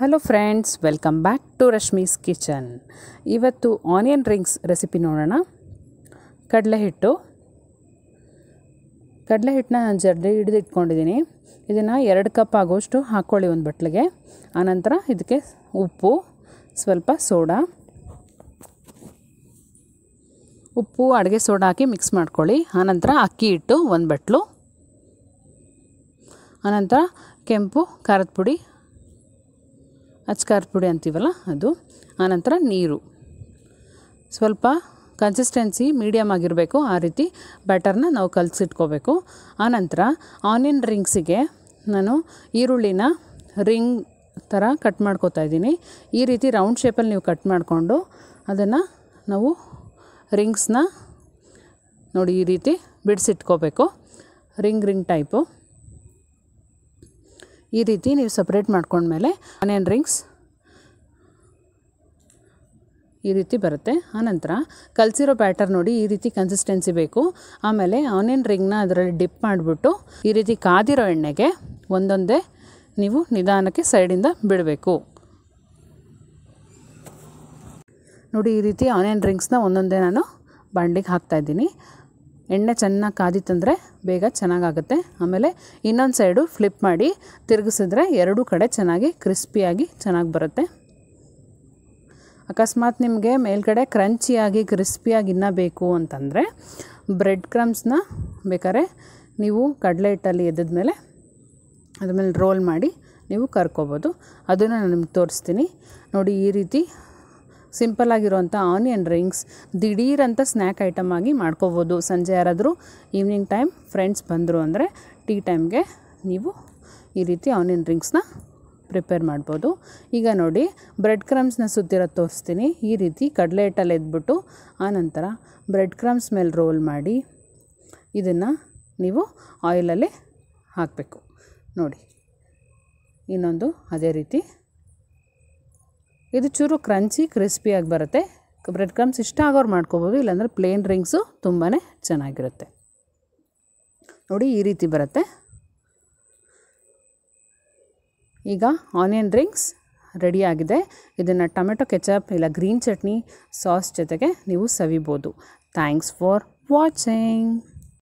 hello friends welcome back to Rashmi's kitchen ಇವತ್ತು onion rings recipe ನೋಡೋಣ ಕಡಲೆ ಹಿಟ್ಟು ಕಡಲೆ ಹಿಟ್ಟನ್ನ ನಾನು ಜರ್ಡಿ ಹಿಡಿದು ಇಟ್ಕೊಂಡಿದ್ದೀನಿ ಇದನ್ನು ಎರಡು ಕಪ್ ಆಗೋಷ್ಟು ಹಾಕ್ಕೊಳ್ಳಿ ಒಂದು ಬಟ್ಲಿಗೆ ಆನಂತರ ಇದಕ್ಕೆ ಉಪ್ಪು ಸ್ವಲ್ಪ ಸೋಡಾ ಉಪ್ಪು ಅಡುಗೆ ಸೋಡಾ ಹಾಕಿ ಮಿಕ್ಸ್ ಮಾಡ್ಕೊಳ್ಳಿ ಆನಂತರ ಅಕ್ಕಿ ಹಿಟ್ಟು ಒಂದು ಬಟ್ಲು ಆನಂತರ ಕೆಂಪು ಖಾರದ ಪುಡಿ ಅಚ್ಕಾರ ಪುಡಿ ಅಂತೀವಲ್ಲ ಅದು ಆನಂತರ ನೀರು ಸ್ವಲ್ಪ ಕನ್ಸಿಸ್ಟೆನ್ಸಿ ಮೀಡಿಯಮ್ ಆಗಿರಬೇಕು ಆ ರೀತಿ ಬ್ಯಾಟರ್ನ ನಾವು ಕಲಸಿಟ್ಕೋಬೇಕು ಆನಂತರ ಆನಿಯನ್ ರಿಂಗ್ಸಿಗೆ ನಾನು ಈರುಳ್ಳಿನ ರಿಂಗ್ ಥರ ಕಟ್ ಮಾಡ್ಕೋತಾ ಇದ್ದೀನಿ ಈ ರೀತಿ ರೌಂಡ್ ಶೇಪಲ್ಲಿ ನೀವು ಕಟ್ ಮಾಡಿಕೊಂಡು ಅದನ್ನು ನಾವು ರಿಂಗ್ಸ್ನ ನೋಡಿ ಈ ರೀತಿ ಬಿಡಿಸಿಟ್ಕೋಬೇಕು ರಿಂಗ್ ರಿಂಗ್ ಟೈಪು ಈ ರೀತಿ ನೀವು ಸಪ್ರೇಟ್ ಮಾಡ್ಕೊಂಡ್ಮೇಲೆ ಆನಿಯನ್ ರಿಂಗ್ಸ್ ಈ ರೀತಿ ಬರುತ್ತೆ ಆನಂತರ ಕಲಸಿರೋ ಬ್ಯಾಟರ್ ನೋಡಿ ಈ ರೀತಿ ಕನ್ಸಿಸ್ಟೆನ್ಸಿ ಬೇಕು ಆಮೇಲೆ ಆನಿಯನ್ ರಿಂಗ್ನ ಅದರಲ್ಲಿ ಡಿಪ್ ಮಾಡಿಬಿಟ್ಟು ಈ ರೀತಿ ಕಾದಿರೋ ಎಣ್ಣೆಗೆ ಒಂದೊಂದೇ ನೀವು ನಿಧಾನಕ್ಕೆ ಸೈಡಿಂದ ಬಿಡಬೇಕು ನೋಡಿ ಈ ರೀತಿ ಆನಿಯನ್ ರಿಂಗ್ಸ್ನ ಒಂದೊಂದೇ ನಾನು ಬಾಂಡ್ಲಿಗೆ ಹಾಕ್ತಾಯಿದ್ದೀನಿ ಎಣ್ಣೆ ಚೆನ್ನಾಗಿ ಕಾದಿತ್ತಂದರೆ ಬೇಗ ಚೆನ್ನಾಗಾಗುತ್ತೆ ಆಮೇಲೆ ಇನ್ನೊಂದು ಸೈಡು ಫ್ಲಿಪ್ ಮಾಡಿ ತಿರುಗಿಸಿದ್ರೆ ಎರಡೂ ಕಡೆ ಚೆನ್ನಾಗಿ ಕ್ರಿಸ್ಪಿಯಾಗಿ ಚೆನ್ನಾಗಿ ಬರುತ್ತೆ ಅಕಸ್ಮಾತ್ ನಿಮಗೆ ಮೇಲ್ಗಡೆ ಕ್ರಂಚಿಯಾಗಿ ಕ್ರಿಸ್ಪಿಯಾಗಿ ಇನ್ನೂ ಬೇಕು ಅಂತಂದರೆ ಬ್ರೆಡ್ ಕ್ರಮ್ಸ್ನ ಬೇಕಾದ್ರೆ ನೀವು ಕಡಲೆ ಹಿಟ್ಟಲ್ಲಿ ಎದ್ದ ಮೇಲೆ ಅದ್ರ ಮೇಲೆ ರೋಲ್ ಮಾಡಿ ನೀವು ಕರ್ಕೋಬೋದು ಅದನ್ನು ನಾನು ನಿಮ್ಗೆ ತೋರಿಸ್ತೀನಿ ನೋಡಿ ಈ ರೀತಿ ಸಿಂಪಲ್ಲಾಗಿರುವಂಥ ಆನಿಯನ್ ರಿಂಗ್ಸ್ ದಿಢೀರಂಥ ಸ್ನ್ಯಾಕ್ ಐಟಮ್ ಆಗಿ ಮಾಡ್ಕೋಬೋದು ಸಂಜೆ ಯಾರಾದರೂ ಈವ್ನಿಂಗ್ ಟೈಮ್ ಫ್ರೆಂಡ್ಸ್ ಬಂದರು ಅಂದರೆ ಟೀ ಟೈಮ್ಗೆ ನೀವು ಈ ರೀತಿ ಆನಿಯನ್ ರಿಂಗ್ಸ್ನ ಪ್ರಿಪೇರ್ ಮಾಡ್ಬೋದು ಈಗ ನೋಡಿ ಬ್ರೆಡ್ ಕ್ರಮ್ಸ್ನ ಸುತ್ತಿರೋ ತೋರಿಸ್ತೀನಿ ಈ ರೀತಿ ಕಡಲೆ ಹಿಟ್ಟಲ್ಲಿ ಎದ್ಬಿಟ್ಟು ಆನಂತರ ಬ್ರೆಡ್ ಕ್ರಮ್ಸ್ ಮೇಲೆ ರೋಲ್ ಮಾಡಿ ಇದನ್ನು ನೀವು ಆಯಿಲಲ್ಲಿ ಹಾಕಬೇಕು ನೋಡಿ ಇನ್ನೊಂದು ಅದೇ ರೀತಿ ಇದು ಚೂರು ಕ್ರಂಚಿ ಕ್ರಿಸ್ಪಿಯಾಗಿ ಬರುತ್ತೆ ಬ್ರೆಡ್ ಕ್ರಮ್ಸ್ ಇಷ್ಟ ಆಗೋರು ಮಾಡ್ಕೋಬೋದು ಇಲ್ಲಾಂದರೆ ಪ್ಲೇನ್ ರಿಂಗ್ಸು ತುಂಬಾ ಚೆನ್ನಾಗಿರುತ್ತೆ ನೋಡಿ ಈ ರೀತಿ ಬರುತ್ತೆ ಈಗ ಆನಿಯನ್ ರಿಂಗ್ಸ್ ರೆಡಿಯಾಗಿದೆ ಇದನ್ನು ಟೊಮೆಟೊ ಕೆಚಪ್ ಇಲ್ಲ ಗ್ರೀನ್ ಚಟ್ನಿ ಸಾಸ್ ಜೊತೆಗೆ ನೀವು ಸವಿಬೋದು ಥ್ಯಾಂಕ್ಸ್ ಫಾರ್ ವಾಚಿಂಗ್